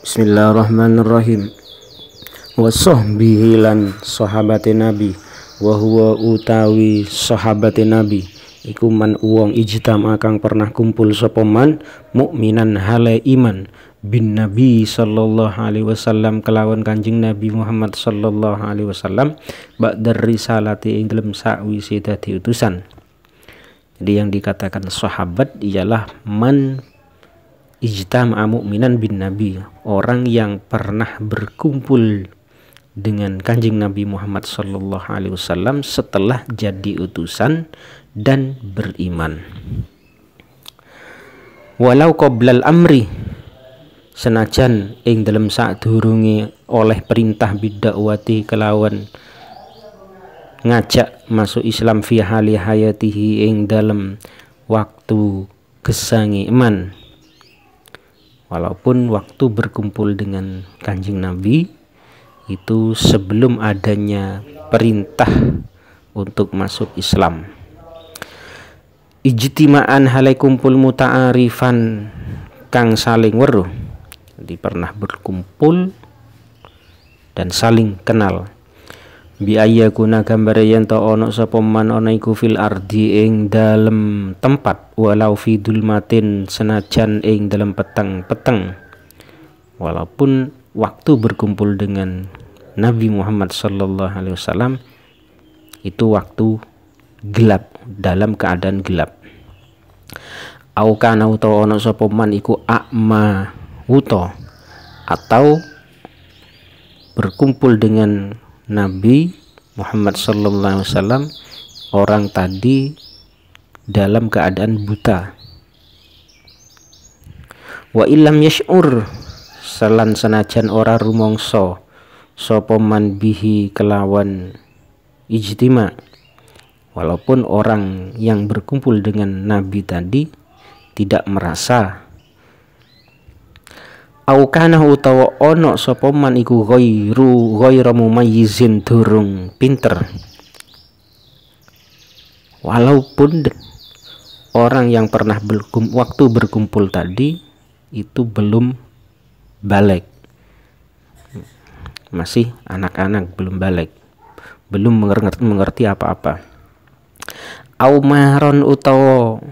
Bismillahirrahmanirrahim wa sahbihi lan nabi wa huwa utawi sahabatin nabi iku man uwong akang pernah kumpul sapa mukminan hale iman bin nabi sallallahu alaihi wasallam kelawan kanjeng nabi Muhammad sallallahu alaihi wasallam ba'dar risalati ing dalem sakwise utusan jadi yang dikatakan sahabat ialah man ijtama'a mu'minan bin nabi orang yang pernah berkumpul dengan kanjeng Nabi Muhammad Sallallahu Alaihi Wasallam setelah jadi utusan dan beriman. Walau qoblal amri senajan ing dalam saat durungi oleh perintah bidakwati kelawan ngajak masuk Islam fi hali hayatihi ing dalam waktu gesangi iman Walaupun waktu berkumpul dengan Kanjeng Nabi itu sebelum adanya perintah untuk masuk Islam. Ijtima'an halai kumpul muta'arifan kang saling weruh. Jadi pernah berkumpul dan saling kenal bi ayyakuna gambar yen to ana sapa man ana iku fil ardi ing dalem tempat walau fi dulmatin senajan ing dalem peteng-peteng walaupun waktu berkumpul dengan Nabi Muhammad sallallahu alaihi wasallam itu waktu gelap dalam keadaan gelap au kana uto ana sapa man iku akma uto atau berkumpul dengan Nabi Muhammad SAW orang tadi dalam keadaan buta. Wa ilam yashur salan senajan ora rumongso sopo man bihi kelawan ijtima walaupun orang yang berkumpul dengan nabi tadi tidak merasa au kana utawa ono sapa man iku ghairu ghaira mumayyizin durung pinter walaupun orang yang pernah berkum, waktu berkumpul tadi itu belum balik masih anak-anak belum balik belum mengerti, mengerti apa-apa au maron utawa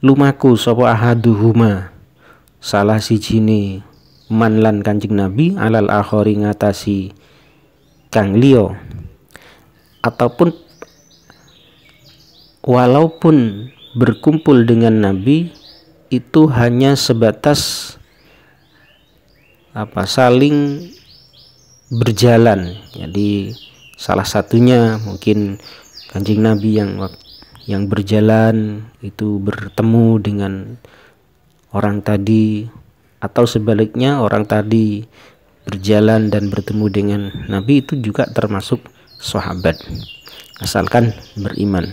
lumaku sapa ahaduhuma salah si jini manlan Kanjeng Nabi alal akhori ngatasi kang lio ataupun walaupun berkumpul dengan Nabi itu hanya sebatas apa saling berjalan jadi salah satunya mungkin kanjeng Nabi yang yang berjalan itu bertemu dengan orang tadi atau sebaliknya orang tadi berjalan dan bertemu dengan Nabi itu juga termasuk sahabat asalkan beriman.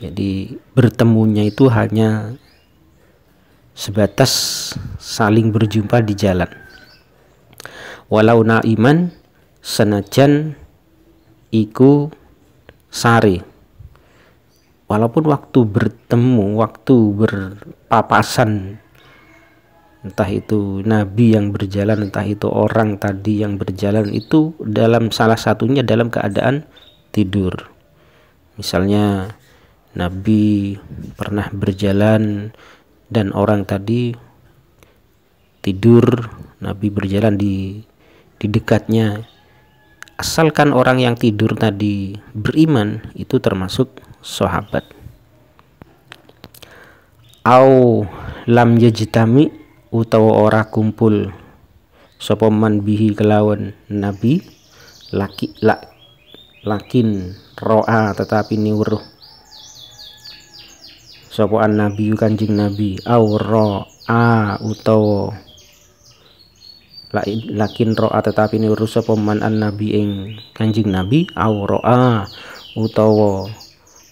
Jadi bertemunya itu hanya sebatas saling berjumpa di jalan. Walau na iman senajan iku sari walaupun waktu bertemu waktu berpapasan entah itu nabi yang berjalan entah itu orang tadi yang berjalan itu dalam salah satunya dalam keadaan tidur misalnya nabi pernah berjalan dan orang tadi tidur nabi berjalan di di dekatnya asalkan orang yang tidur tadi beriman itu termasuk sahabat au lam yajtami utawa ora kumpul sapa man bihi kelawan nabi laki lak lakin roa tetapi niweruh sapa an nabi kanjing nabi au roa utawa lakin roa tetapi niweruh sapa man an nabi ing kanjing nabi au roa utawa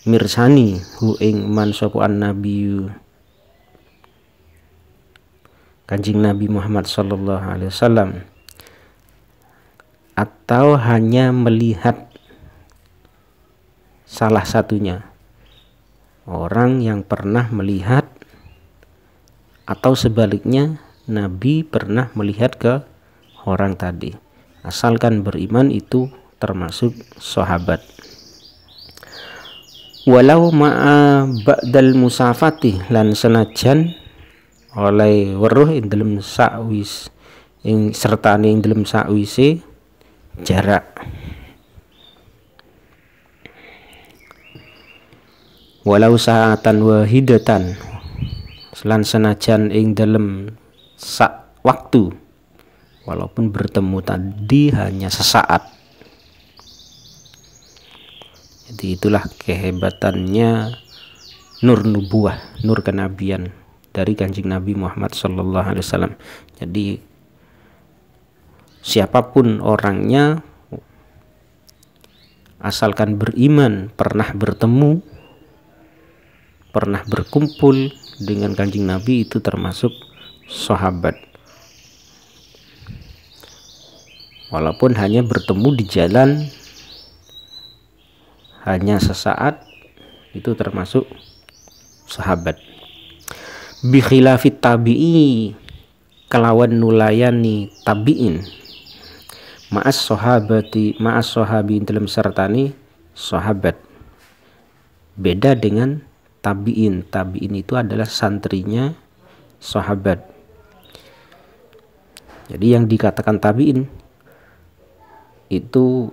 mirsani hu ing man sapa annabiyu Kanjeng Nabi Muhammad sallallahu alaihi wasallam atau hanya melihat salah satunya orang yang pernah melihat atau sebaliknya nabi pernah melihat ke orang tadi asalkan beriman itu termasuk sahabat walau ma'a ba'dal musafati lan senajan oleh weruh ing dalam sakwis ing serta ing dalam sakwise jarak walau saatan wahidatan selan senajan ing dalam sak waktu walaupun bertemu tadi hanya sesaat jadi itulah kehebatannya nur nubuah, nur kenabian dari kanjeng Nabi Muhammad Sallallahu Alaihi Wasallam. Jadi siapapun orangnya asalkan beriman pernah bertemu pernah berkumpul dengan kanjeng Nabi itu termasuk sahabat walaupun hanya bertemu di jalan hanya sesaat itu termasuk sahabat bikhilafit tabi'i kelawan nulayani tabi'in ma'as sahabati ma'as sahabin dalam sertani sahabat beda dengan tabi'in tabi'in itu adalah santrinya sahabat jadi yang dikatakan tabi'in itu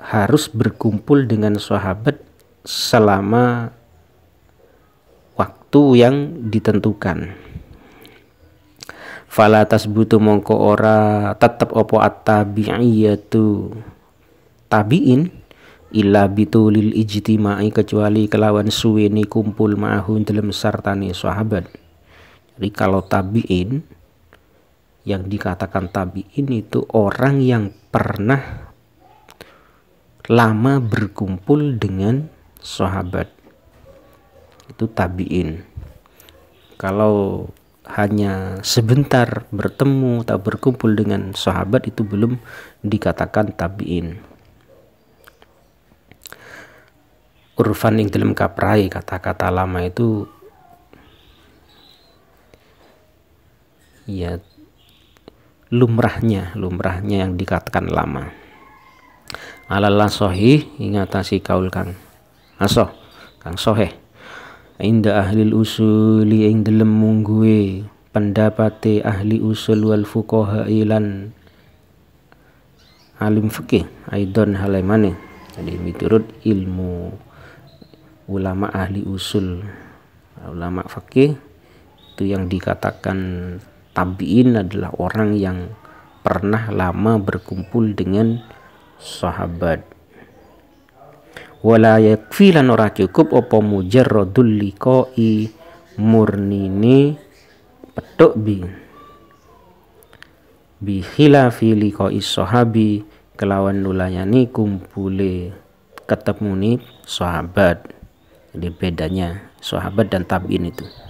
harus berkumpul dengan sahabat selama waktu yang ditentukan. Fala tasbutu mongko ora tetap opo at-tabi'iyatu tabi'in illa bitulil ijtimai kecuali kelawan suweni kumpul ma'ahun dalam sartani sahabat. Jadi kalau tabi'in yang dikatakan tabi'in itu orang yang pernah lama berkumpul dengan sahabat itu tabiin kalau hanya sebentar bertemu atau berkumpul dengan sahabat itu belum dikatakan tabiin urfan yang dalam kaprai kata-kata lama itu ya lumrahnya lumrahnya yang dikatakan lama alal sohi ingatasi kaul kang aso kang sohe, inda ahli usuli ing delem mungguwe pendapate ahli usul wal fuqaha ilan alim fikih aidon halaimane jadi miturut ilmu ulama ahli usul ulama fikih itu yang dikatakan tabiin adalah orang yang pernah lama berkumpul dengan sahabat wala yakfi lan ora cukup apa mujarradul liqa'i murnini petuk bi bi khilafi liqa'i sahabi kelawan nulayani kumpule ketemu sahabat jadi bedanya sahabat dan tabiin itu